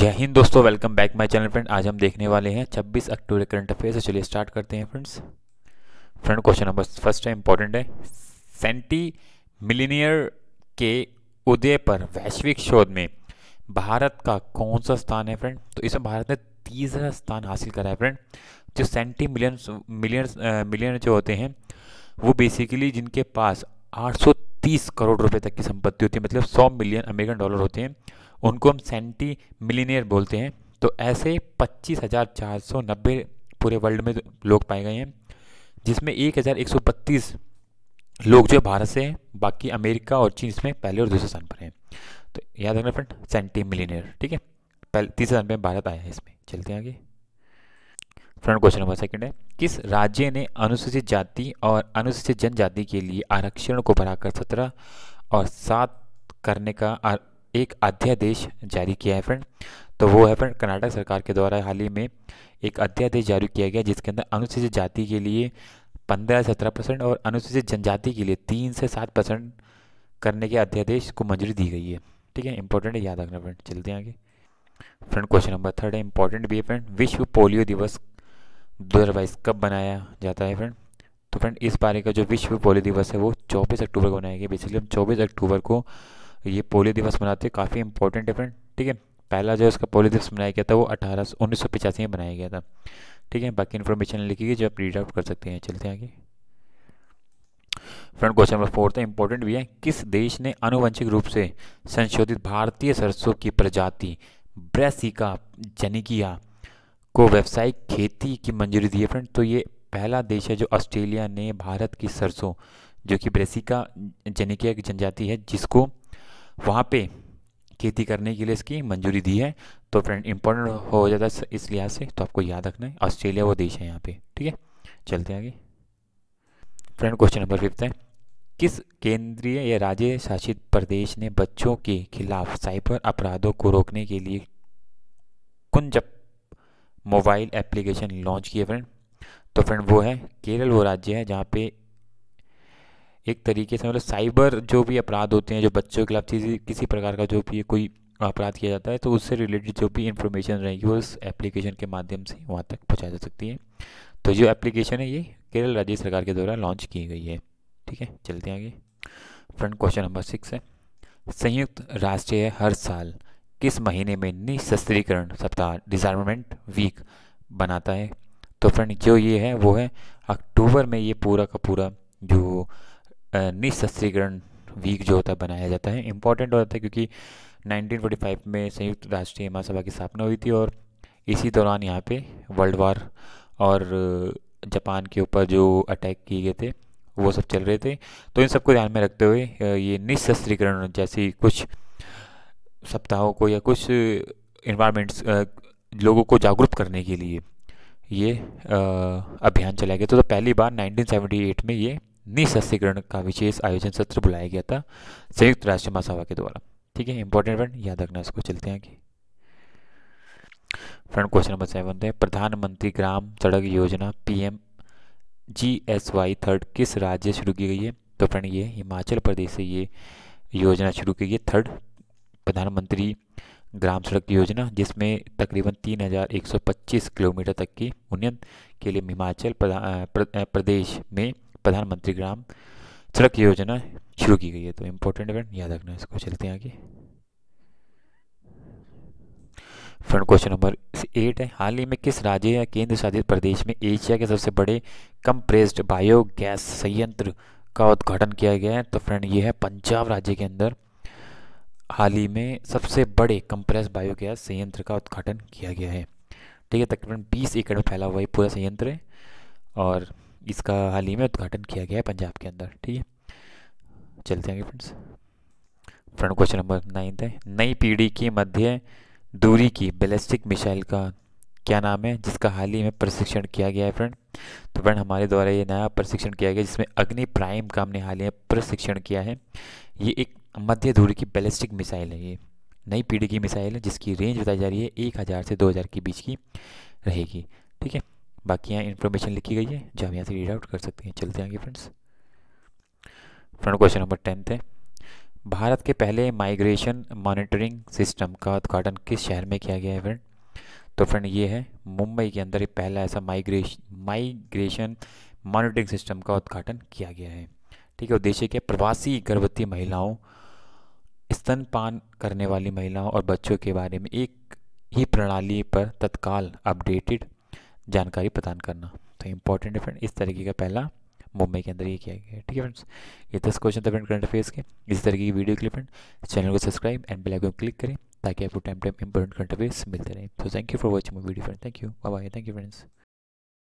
जय हिंद दोस्तों welcome back my channel friend आज हम देखने वाले हैं 26 अक्टूबर करंट अफेयर से चलिए स्टार्ट करते हैं friends friend question number first है इंपॉर्टेंट है सेंटी मिलीनियर के उदय पर वैश्विक शोध में भारत का कौन सा स्थान है फ्रेंड तो इसमें भारत ने तीसरा स्थान हासिल करा है फ्रेंड जो सेंटी मिलियन मिलियन मिलियन जो होते हैं वो बेसिकली जिनके पास आठ करोड़ रुपये तक की संपत्ति होती है मतलब सौ मिलियन अमेरिकन डॉलर होते हैं उनको हम सेंटी मिलीनियर बोलते हैं तो ऐसे पच्चीस हज़ार चार सौ नब्बे पूरे वर्ल्ड में लोग पाए गए हैं जिसमें एक हज़ार एक सौ बत्तीस लोग जो भारत से हैं बाकी अमेरिका और चीन इसमें पहले और दूसरे स्थान पर हैं तो याद रखना फ्रेंड सेंटी मिलीनियर ठीक है पहले तीसरे स्थान पर भारत आया है इसमें चलते हैं आगे फ्रेंड क्वेश्चन नंबर सेकंड है किस राज्य ने अनुसूचित जाति और अनुसूचित जनजाति के लिए आरक्षण को बढ़ाकर सत्रह और सात करने का एक अध्यादेश जारी किया है फ्रेंड तो वो है फ्रेंड कर्नाटक सरकार के द्वारा हाल ही में एक अध्यादेश जारी किया गया जिसके अंदर अनुसूचित जाति के लिए पंद्रह से सत्रह परसेंट और अनुसूचित जनजाति के लिए तीन से सात परसेंट करने के अध्यादेश को मंजूरी दी गई है ठीक है इंपॉर्टेंट है याद रखना फ्रेंड चलते हैं आगे फ्रेंड क्वेश्चन नंबर थर्ड है इंपॉर्टेंट भी है फ्रेंड विश्व पोलियो दिवस दो कब बनाया जाता है फ्रेंड तो फ्रेंड इस बारे का जो विश्व पोलियो दिवस है वो चौबीस अक्टूबर को मनाया गया बेसिकली हम चौबीस अक्टूबर को ये पोलियो दिवस मनाते हैं काफ़ी इंपॉर्टेंट डिफरेंट ठीक है पहला जो इसका पोलियो दिवस मनाया गया था वो अठारह उन्नीस में बनाया गया था ठीक है बाकी इन्फॉर्मेशन लिखी गई जो आप रीड आउट कर सकते हैं चलते हैं आगे फ्रेंड क्वेश्चन नंबर फोर्थ है इंपॉर्टेंट भी है किस देश ने अनुवंशिक रूप से संशोधित भारतीय सरसों की प्रजाति ब्रेसिका जनिकिया को व्यावसायिक खेती की मंजूरी दी है फ्रेंड तो ये पहला देश है जो ऑस्ट्रेलिया ने भारत की सरसों जो कि ब्रेसिका जनिकिया की जनजाति है जिसको वहाँ पे खेती करने के लिए इसकी मंजूरी दी है तो फ्रेंड इंपॉर्टेंट हो जाता है इस लिहाज से तो आपको याद रखना है ऑस्ट्रेलिया वो देश है यहाँ पे ठीक है चलते आगे फ्रेंड क्वेश्चन नंबर फिफ्थ है किस केंद्रीय या राज्य शासित प्रदेश ने बच्चों के खिलाफ साइबर अपराधों को रोकने के लिए कुंजप मोबाइल एप्लीकेशन लॉन्च किए फ्रेंड तो फ्रेंड वो है केरल वो राज्य है जहाँ पे एक तरीके से मतलब साइबर जो भी अपराध होते हैं जो बच्चों के खिलाफ किसी किसी प्रकार का जो भी कोई अपराध किया जाता है तो उससे रिलेटेड जो भी इन्फॉर्मेशन रहेगी वो उस एप्लीकेशन के माध्यम से वहाँ तक पहुँचाई जा सकती है तो जो एप्लीकेशन है ये केरल राज्य सरकार के द्वारा लॉन्च की गई है ठीक है चलते आगे फ्रंट क्वेश्चन नंबर सिक्स है संयुक्त राष्ट्र हर साल किस महीने में निशस्त्रीकरण सप्ताह डिजार्मेंट वीक बनाता है तो फ्रेंड जो ये है वो है अक्टूबर में ये पूरा का पूरा जो निःशस्त्रीकरण वीक जो होता है बनाया जाता है इम्पोर्टेंट होता है क्योंकि 1945 में संयुक्त राष्ट्रीय महासभा की स्थापना हुई थी और इसी दौरान यहाँ पे वर्ल्ड वार और जापान के ऊपर जो अटैक किए गए थे वो सब चल रहे थे तो इन सबको ध्यान में रखते हुए ये निःशस्त्रीकरण जैसी कुछ सप्ताहों को या कुछ इन्वायरमेंट्स लोगों को जागरूक करने के लिए ये अभियान चलाया गया तो, तो पहली बार 1978 में ये निशस्त्रीकरण का विशेष आयोजन सत्र बुलाया गया था संयुक्त राष्ट्र महासभा के द्वारा ठीक है इंपॉर्टेंट फ्रेंड याद रखना इसको चलते हैं कि फ्रेंड क्वेश्चन नंबर सेवन है प्रधानमंत्री ग्राम सड़क योजना पीएम जीएसवाई थर्ड किस राज्य शुरू की गई है तो फ्रेंड ये हिमाचल प्रदेश से ये योजना शुरू की गई थर्ड प्रधानमंत्री ग्राम सड़क योजना जिसमें तकरीबन 3125 किलोमीटर तक की उन्नयन के लिए हिमाचल प्रदेश में प्रधानमंत्री ग्राम सड़क योजना शुरू की गई है तो इम्पोर्टेंट इवेंट याद रखना इसको चलते हैं आगे फ्रेंड क्वेश्चन नंबर एट है हाल ही में किस राज्य या केंद्र शासित प्रदेश में एशिया के सबसे बड़े कंप्रेस्ड बायोगैस संयंत्र का उद्घाटन किया गया है तो फ्रेंड ये है पंजाब राज्य के अंदर हाल ही में सबसे बड़े कंप्रेस बायोगैस संयंत्र का उद्घाटन किया गया है ठीक है तकरीबन 20 एकड़ में फैला हुआ है पूरा संयंत्र और इसका हाल ही में उद्घाटन किया गया है पंजाब के अंदर ठीक है चलते हैं friends friend question number nine है नई पीढ़ी की मध्य दूरी की बैलिस्टिक मिसाइल का क्या नाम है जिसका हाल ही में प्रशिक्षण किया गया है फ्रेंड तो फ्रेंड हमारे द्वारा ये नया प्रशिक्षण किया गया जिसमें अग्नि प्राइम का हमने हाल ही में प्रशिक्षण किया है ये एक मध्य दूरी की बैलिस्टिक मिसाइल है ये नई पीढ़ी की मिसाइल है जिसकी रेंज बताई जा रही है एक हज़ार से दो हज़ार के बीच की रहेगी बाकी यहाँ इन्फॉर्मेशन लिखी गई है जो हम यहाँ से रीड आउट कर सकते हैं चलते आगे friends friend question number tenth है भारत के पहले माइग्रेशन मॉनिटरिंग सिस्टम का उद्घाटन किस शहर में किया गया है फ्रेंड तो फ्रेंड ये है मुंबई के अंदर पहला ऐसा माइग्रेशन माइग्रेशन मॉनिटरिंग सिस्टम का उद्घाटन किया गया है ठीक है उद्देश्य क्या प्रवासी गर्भवती महिलाओं स्तनपान करने वाली महिलाओं और बच्चों के बारे में एक ही प्रणाली पर तत्काल अपडेटेड जानकारी प्रदान करना तो इंपॉर्टेंट फ्रेंड इस तरीके का पहला मुंबई के अंदर ये किया गया ठीक है फ्रेंड्स ये दस क्वेश्चन था फ्रेंड करंट अफेयर्स के इसी तरीके की वीडियो के लिए फ्रेंड चैनल को subscribe and bell icon click करें ताकि आपको time time important current affairs मिलते रहे तो thank you for watching my video friend thank you bye thank you friends